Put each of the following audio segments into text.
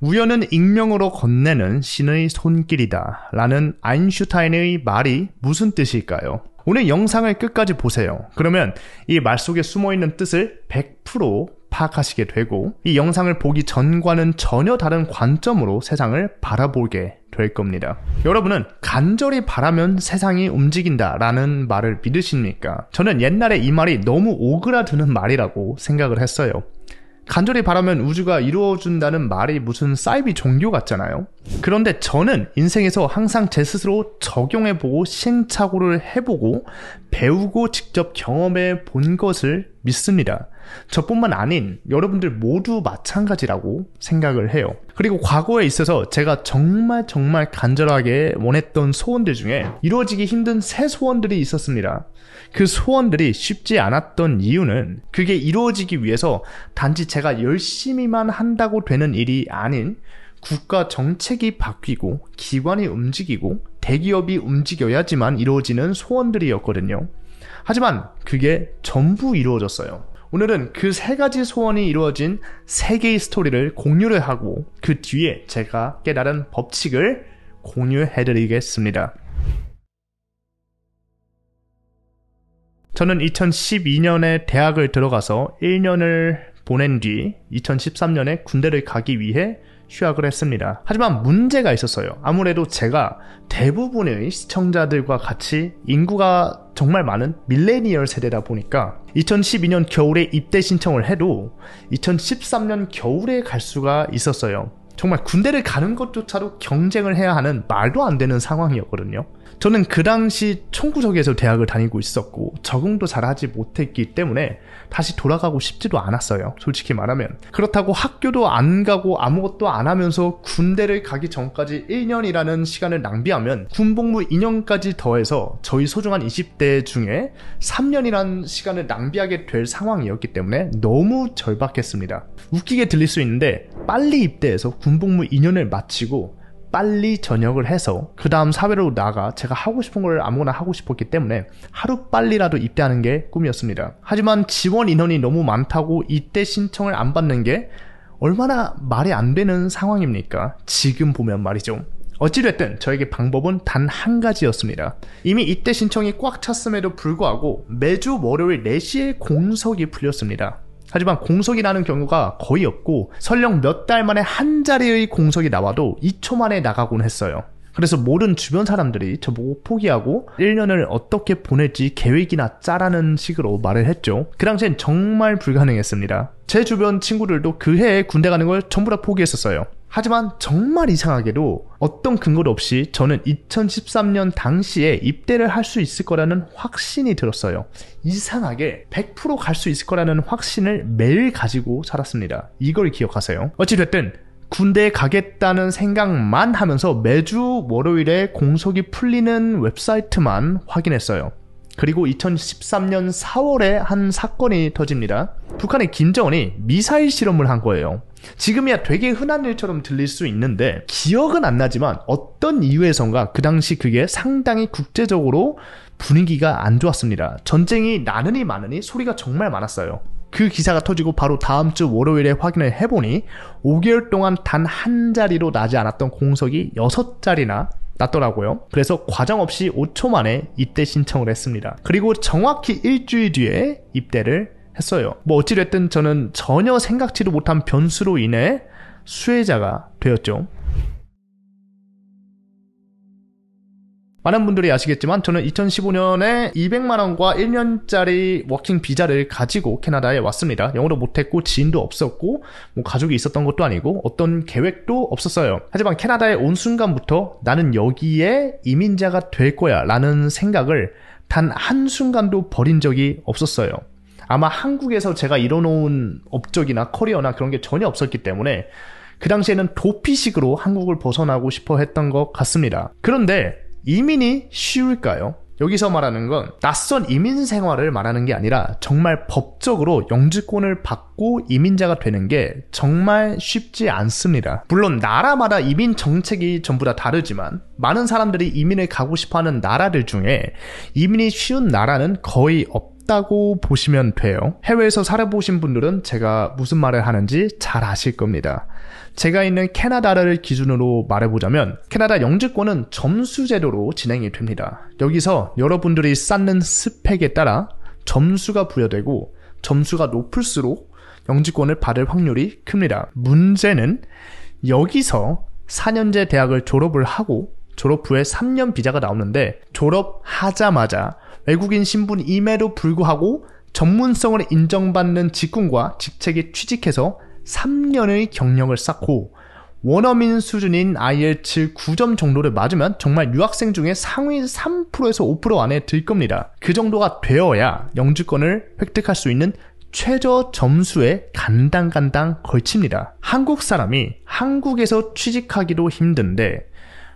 우연은 익명으로 건네는 신의 손길이다 라는 아인슈타인의 말이 무슨 뜻일까요? 오늘 영상을 끝까지 보세요. 그러면 이 말 속에 숨어 있는 뜻을 100% 파악하시게 되고 이 영상을 보기 전과는 전혀 다른 관점으로 세상을 바라보게 될 겁니다. 여러분은 간절히 바라면 세상이 움직인다 라는 말을 믿으십니까? 저는 옛날에 이 말이 너무 오그라드는 말이라고 생각을 했어요. 간절히 바라면 우주가 이루어준다는 말이 무슨 사이비 종교 같잖아요. 그런데 저는 인생에서 항상 제 스스로 적용해보고 시행착오를 해보고 배우고 직접 경험해 본 것을 믿습니다. 저뿐만 아닌 여러분들 모두 마찬가지라고 생각을 해요. 그리고 과거에 있어서 제가 정말 정말 간절하게 원했던 소원들 중에 이루어지기 힘든 새 소원들이 있었습니다. 그 소원들이 쉽지 않았던 이유는 그게 이루어지기 위해서 단지 제가 열심히만 한다고 되는 일이 아닌 국가 정책이 바뀌고 기관이 움직이고 대기업이 움직여야지만 이루어지는 소원들이었거든요. 하지만 그게 전부 이루어졌어요. 오늘은 그 세 가지 소원이 이루어진 세 개의 스토리를 공유를 하고 그 뒤에 제가 깨달은 법칙을 공유해드리겠습니다. 저는 2012년에 대학을 들어가서 1년을 보낸 뒤 2013년에 군대를 가기 위해 휴학을 했습니다. 하지만 문제가 있었어요. 아무래도 제가 대부분의 시청자들과 같이 인구가 정말 많은 밀레니얼 세대다 보니까 2012년 겨울에 입대 신청을 해도 2013년 겨울에 갈 수가 있었어요. 정말 군대를 가는 것조차도 경쟁을 해야 하는 말도 안 되는 상황이었거든요. 저는 그 당시 청구석에서 대학을 다니고 있었고 적응도 잘 하지 못했기 때문에 다시 돌아가고 싶지도 않았어요. 솔직히 말하면. 그렇다고 학교도 안 가고 아무것도 안 하면서 군대를 가기 전까지 1년이라는 시간을 낭비하면 군복무 2년까지 더해서 저희 소중한 20대 중에 3년이란 시간을 낭비하게 될 상황이었기 때문에 너무 절박했습니다. 웃기게 들릴 수 있는데 빨리 입대해서 군복무 2년을 마치고 빨리 전역을 해서 그 다음 사회로 나가 제가 하고 싶은 걸 아무거나 하고 싶었기 때문에 하루 빨리라도 입대하는 게 꿈이었습니다. 하지만 지원 인원이 너무 많다고 입대 신청을 안 받는 게 얼마나 말이 안 되는 상황입니까? 지금 보면 말이죠. 어찌됐든 저에게 방법은 단 한 가지였습니다. 이미 입대 신청이 꽉 찼음에도 불구하고 매주 월요일 4시에 공석이 풀렸습니다. 하지만 공석이 나는 경우가 거의 없고 설령 몇 달 만에 한 자리의 공석이 나와도 2초 만에 나가곤 했어요. 그래서 모든 주변 사람들이 저보고 포기하고 1년을 어떻게 보낼지 계획이나 짜라는 식으로 말을 했죠. 그 당시엔 정말 불가능했습니다. 제 주변 친구들도 그 해에 군대 가는 걸 전부 다 포기했었어요. 하지만 정말 이상하게도 어떤 근거도 없이 저는 2013년 당시에 입대를 할 수 있을 거라는 확신이 들었어요. 이상하게 100%갈 수 있을 거라는 확신을 매일 가지고 살았습니다. 이걸 기억하세요. 어찌됐든 군대에 가겠다는 생각만 하면서 매주 월요일에 공석이 풀리는 웹사이트만 확인했어요. 그리고 2013년 4월에 한 사건이 터집니다. 북한의 김정은이 미사일 실험을 한 거예요. 지금이야 되게 흔한 일처럼 들릴 수 있는데 기억은 안 나지만 어떤 이유에선가 그 당시 그게 상당히 국제적으로 분위기가 안 좋았습니다. 전쟁이 나느니 마느니 소리가 정말 많았어요. 그 기사가 터지고 바로 다음 주 월요일에 확인을 해보니 5개월 동안 단 한 자리로 나지 않았던 공석이 6자리나 났더라고요. 그래서 과정 없이 5초 만에 입대 신청을 했습니다. 그리고 정확히 일주일 뒤에 입대를 했어요. 뭐 어찌됐든 저는 전혀 생각지도 못한 변수로 인해 수혜자가 되었죠. 많은 분들이 아시겠지만 저는 2015년에 200만원과 1년짜리 워킹 비자를 가지고 캐나다에 왔습니다. 영어도 못했고 지인도 없었고 뭐 가족이 있었던 것도 아니고 어떤 계획도 없었어요. 하지만 캐나다에 온 순간부터 나는 여기에 이민자가 될 거야 라는 생각을 단 한순간도 버린 적이 없었어요. 아마 한국에서 제가 이뤄놓은 업적이나 커리어나 그런 게 전혀 없었기 때문에 그 당시에는 도피식으로 한국을 벗어나고 싶어 했던 것 같습니다. 그런데 이민이 쉬울까요? 여기서 말하는 건 낯선 이민 생활을 말하는 게 아니라 정말 법적으로 영주권을 받고 이민자가 되는 게 정말 쉽지 않습니다. 물론 나라마다 이민 정책이 전부 다 다르지만 많은 사람들이 이민을 가고 싶어 하는 나라들 중에 이민이 쉬운 나라는 거의 없다. 있다고 보시면 돼요. 해외에서 살아보신 분들은 제가 무슨 말을 하는지 잘 아실 겁니다. 제가 있는 캐나다를 기준으로 말해보자면 캐나다 영주권은 점수제도로 진행이 됩니다. 여기서 여러분들이 쌓는 스펙에 따라 점수가 부여되고 점수가 높을수록 영주권을 받을 확률이 큽니다. 문제는 여기서 4년제 대학을 졸업을 하고 졸업 후에 3년 비자가 나오는데 졸업하자마자 외국인 신분임에도 불구하고 전문성을 인정받는 직군과 직책에 취직해서 3년의 경력을 쌓고 원어민 수준인 IELTS 9점 정도를 맞으면 정말 유학생 중에 상위 3%에서 5% 안에 들 겁니다. 그 정도가 되어야 영주권을 획득할 수 있는 최저 점수에 간당간당 걸칩니다. 한국 사람이 한국에서 취직하기도 힘든데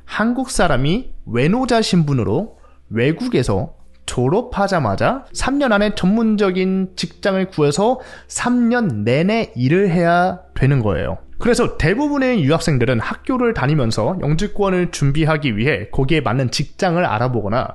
한국 사람이 외노자 신분으로 외국에서 졸업하자마자 3년 안에 전문적인 직장을 구해서 3년 내내 일을 해야 되는 거예요. 그래서 대부분의 유학생들은 학교를 다니면서 영주권을 준비하기 위해 거기에 맞는 직장을 알아보거나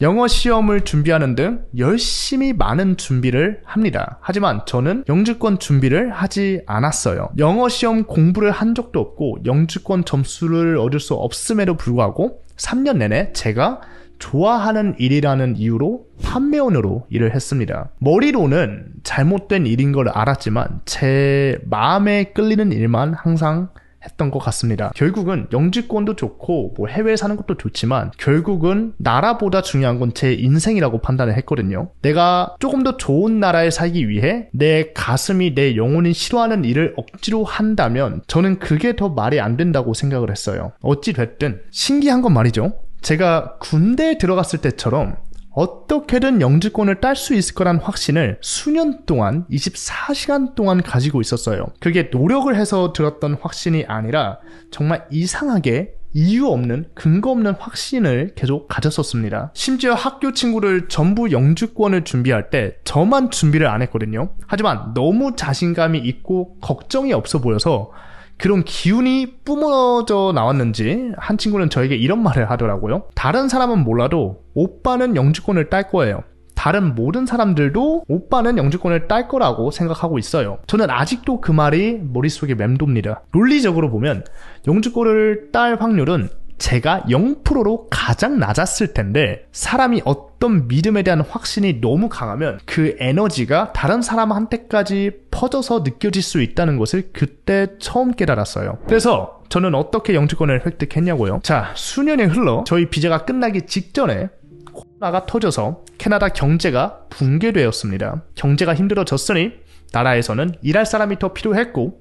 영어 시험을 준비하는 등 열심히 많은 준비를 합니다. 하지만 저는 영주권 준비를 하지 않았어요. 영어 시험 공부를 한 적도 없고 영주권 점수를 얻을 수 없음에도 불구하고 3년 내내 제가 좋아하는 일이라는 이유로 판매원으로 일을 했습니다. 머리로는 잘못된 일인 걸 알았지만 제 마음에 끌리는 일만 항상 했던 것 같습니다. 결국은 영주권도 좋고 뭐 해외에 사는 것도 좋지만 결국은 나라보다 중요한 건 제 인생이라고 판단을 했거든요. 내가 조금 더 좋은 나라에 살기 위해 내 가슴이 내 영혼이 싫어하는 일을 억지로 한다면 저는 그게 더 말이 안 된다고 생각을 했어요. 어찌 됐든 신기한 건 말이죠. 제가 군대에 들어갔을 때처럼 어떻게든 영주권을 딸 수 있을 거란 확신을 수년 동안 24시간 동안 가지고 있었어요. 그게 노력을 해서 들었던 확신이 아니라 정말 이상하게 이유 없는 근거 없는 확신을 계속 가졌었습니다. 심지어 학교 친구를 전부 영주권을 준비할 때 저만 준비를 안 했거든요. 하지만 너무 자신감이 있고 걱정이 없어 보여서 그런 기운이 뿜어져 나왔는지 한 친구는 저에게 이런 말을 하더라고요. 다른 사람은 몰라도 오빠는 영주권을 딸 거예요. 다른 모든 사람들도 오빠는 영주권을 딸 거라고 생각하고 있어요. 저는 아직도 그 말이 머릿속에 맴돕니다. 논리적으로 보면 영주권을 딸 확률은 제가 0%로 가장 낮았을 텐데 사람이 어떤 믿음에 대한 확신이 너무 강하면 그 에너지가 다른 사람한테까지 퍼져서 느껴질 수 있다는 것을 그때 처음 깨달았어요. 그래서 저는 어떻게 영주권을 획득했냐고요. 자, 수년이 흘러 저희 비자가 끝나기 직전에 코로나가 터져서 캐나다 경제가 붕괴되었습니다. 경제가 힘들어졌으니 나라에서는 일할 사람이 더 필요했고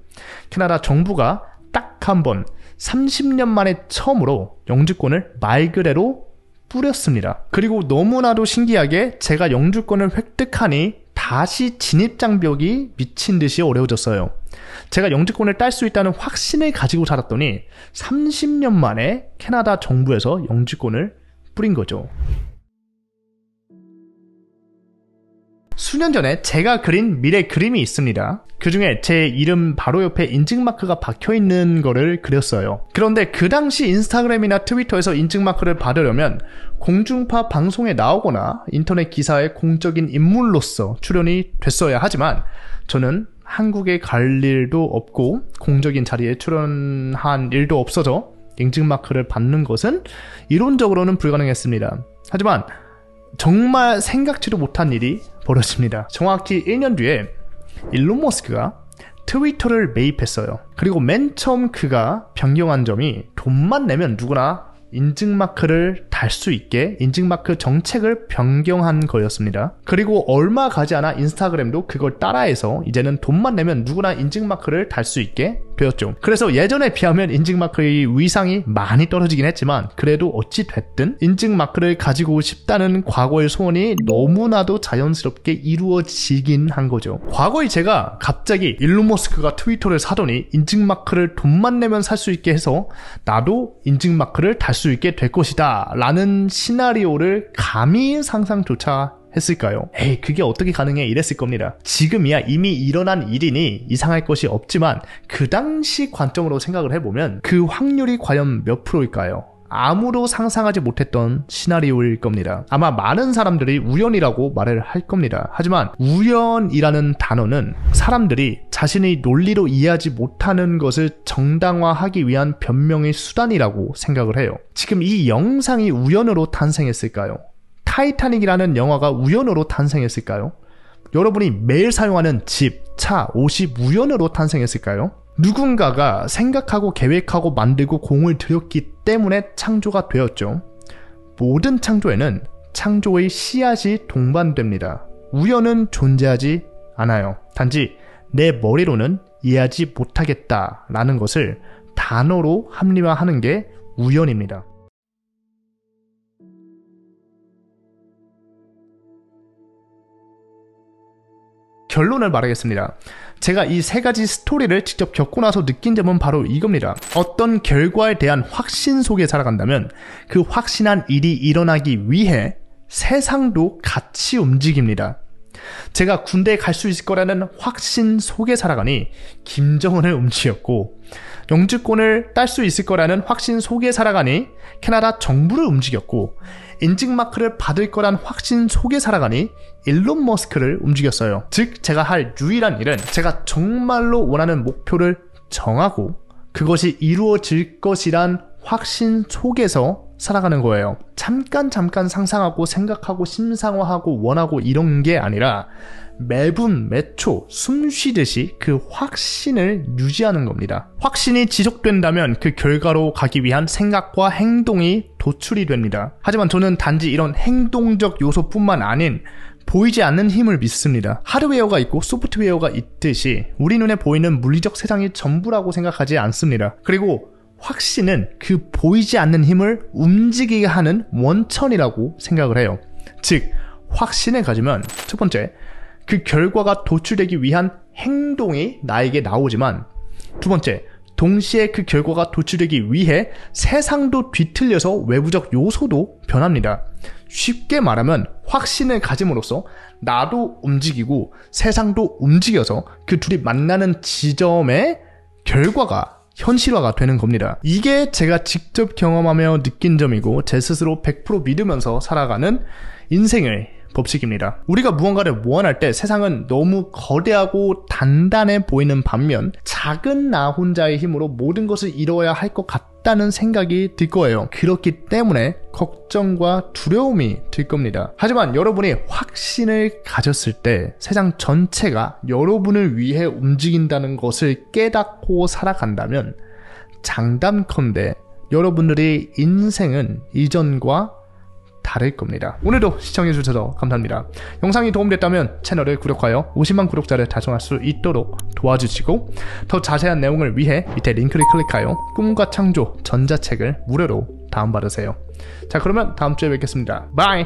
캐나다 정부가 딱한번 30년 만에 처음으로 영주권을 말 그대로 뿌렸습니다. 그리고 너무나도 신기하게 제가 영주권을 획득하니 다시 진입 장벽이 미친 듯이 어려워졌어요. 제가 영주권을 딸 수 있다는 확신을 가지고 살았더니 30년 만에 캐나다 정부에서 영주권을 뿌린 거죠. 수년 전에 제가 그린 미래 그림이 있습니다. 그 중에 제 이름 바로 옆에 인증마크가 박혀 있는 거를 그렸어요. 그런데 그 당시 인스타그램이나 트위터에서 인증마크를 받으려면 공중파 방송에 나오거나 인터넷 기사에 공적인 인물로서 출연이 됐어야 하지만 저는 한국에 갈 일도 없고 공적인 자리에 출연한 일도 없어져 인증마크를 받는 것은 이론적으로는 불가능했습니다. 하지만 정말 생각지도 못한 일이 벌어집니다. 정확히 1년 뒤에 일론 머스크가 트위터를 매입했어요. 그리고 맨 처음 그가 변경한 점이 돈만 내면 누구나 인증마크를 달 수 있게 인증마크 정책을 변경한 거였습니다. 그리고 얼마 가지 않아 인스타그램도 그걸 따라해서 이제는 돈만 내면 누구나 인증마크를 달 수 있게 되었죠. 그래서 예전에 비하면 인증마크의 위상이 많이 떨어지긴 했지만 그래도 어찌 됐든 인증마크를 가지고 싶다는 과거의 소원이 너무나도 자연스럽게 이루어지긴 한 거죠. 과거에 제가 갑자기 일론 머스크가 트위터를 사더니 인증마크를 돈만 내면 살 수 있게 해서 나도 인증마크를 달 수 있게 될 것이다 라는 시나리오를 감히 상상조차 했을까요? 에이, 그게 어떻게 가능해? 이랬을 겁니다. 지금이야 이미 일어난 일이니 이상할 것이 없지만 그 당시 관점으로 생각을 해보면 그 확률이 과연 몇 프로일까요? 아무도 상상하지 못했던 시나리오일 겁니다. 아마 많은 사람들이 우연이라고 말을 할 겁니다. 하지만 우연이라는 단어는 사람들이 자신의 논리로 이해하지 못하는 것을 정당화하기 위한 변명의 수단이라고 생각을 해요. 지금 이 영상이 우연으로 탄생했을까요? 타이타닉이라는 영화가 우연으로 탄생했을까요? 여러분이 매일 사용하는 집, 차, 옷이 우연으로 탄생했을까요? 누군가가 생각하고 계획하고 만들고 공을 들였기 때문에 창조가 되었죠. 모든 창조에는 창조의 씨앗이 동반됩니다. 우연은 존재하지 않아요. 단지 내 머리로는 이해하지 못하겠다라는 것을 단어로 합리화하는 게 우연입니다. 결론을 말하겠습니다. 제가 이 세 가지 스토리를 직접 겪고 나서 느낀 점은 바로 이겁니다. 어떤 결과에 대한 확신 속에 살아간다면 그 확신한 일이 일어나기 위해 세상도 같이 움직입니다. 제가 군대에 갈 수 있을 거라는 확신 속에 살아가니 김정은을 움직였고 영주권을 딸 수 있을 거라는 확신 속에 살아가니 캐나다 정부를 움직였고 인증 마크를 받을 거란 확신 속에 살아가니 일론 머스크를 움직였어요. 즉, 제가 할 유일한 일은 제가 정말로 원하는 목표를 정하고 그것이 이루어질 것이란 확신 속에서 살아가는 거예요. 잠깐 잠깐 상상하고 생각하고 심상화하고 원하고 이런 게 아니라 매분 매초 숨 쉬듯이 그 확신을 유지하는 겁니다. 확신이 지속된다면 그 결과로 가기 위한 생각과 행동이 도출이 됩니다. 하지만 저는 단지 이런 행동적 요소뿐만 아닌 보이지 않는 힘을 믿습니다. 하드웨어가 있고 소프트웨어가 있듯이 우리 눈에 보이는 물리적 세상이 전부라고 생각하지 않습니다. 그리고 확신은 그 보이지 않는 힘을 움직이게 하는 원천이라고 생각을 해요. 즉, 확신을 가지면 첫 번째, 그 결과가 도출되기 위한 행동이 나에게 나오지만 두 번째, 동시에 그 결과가 도출되기 위해 세상도 뒤틀려서 외부적 요소도 변합니다. 쉽게 말하면 확신을 가짐으로써 나도 움직이고 세상도 움직여서 그 둘이 만나는 지점의 결과가 현실화가 되는 겁니다. 이게 제가 직접 경험하며 느낀 점이고 제 스스로 100% 믿으면서 살아가는 인생을 법칙입니다. 우리가 무언가를 원할 때 세상은 너무 거대하고 단단해 보이는 반면 작은 나 혼자의 힘으로 모든 것을 이루어야 할 것 같다는 생각이 들 거예요. 그렇기 때문에 걱정과 두려움이 들 겁니다. 하지만 여러분이 확신을 가졌을 때 세상 전체가 여러분을 위해 움직인다는 것을 깨닫고 살아간다면 장담컨대 여러분들의 인생은 이전과 다를 겁니다. 오늘도 시청해주셔서 감사합니다. 영상이 도움됐다면 채널을 구독하여 50만 구독자를 달성할 수 있도록 도와주시고 더 자세한 내용을 위해 밑에 링크를 클릭하여 꿈과 창조 전자책을 무료로 다운받으세요. 자 그러면 다음주에 뵙겠습니다. 바이!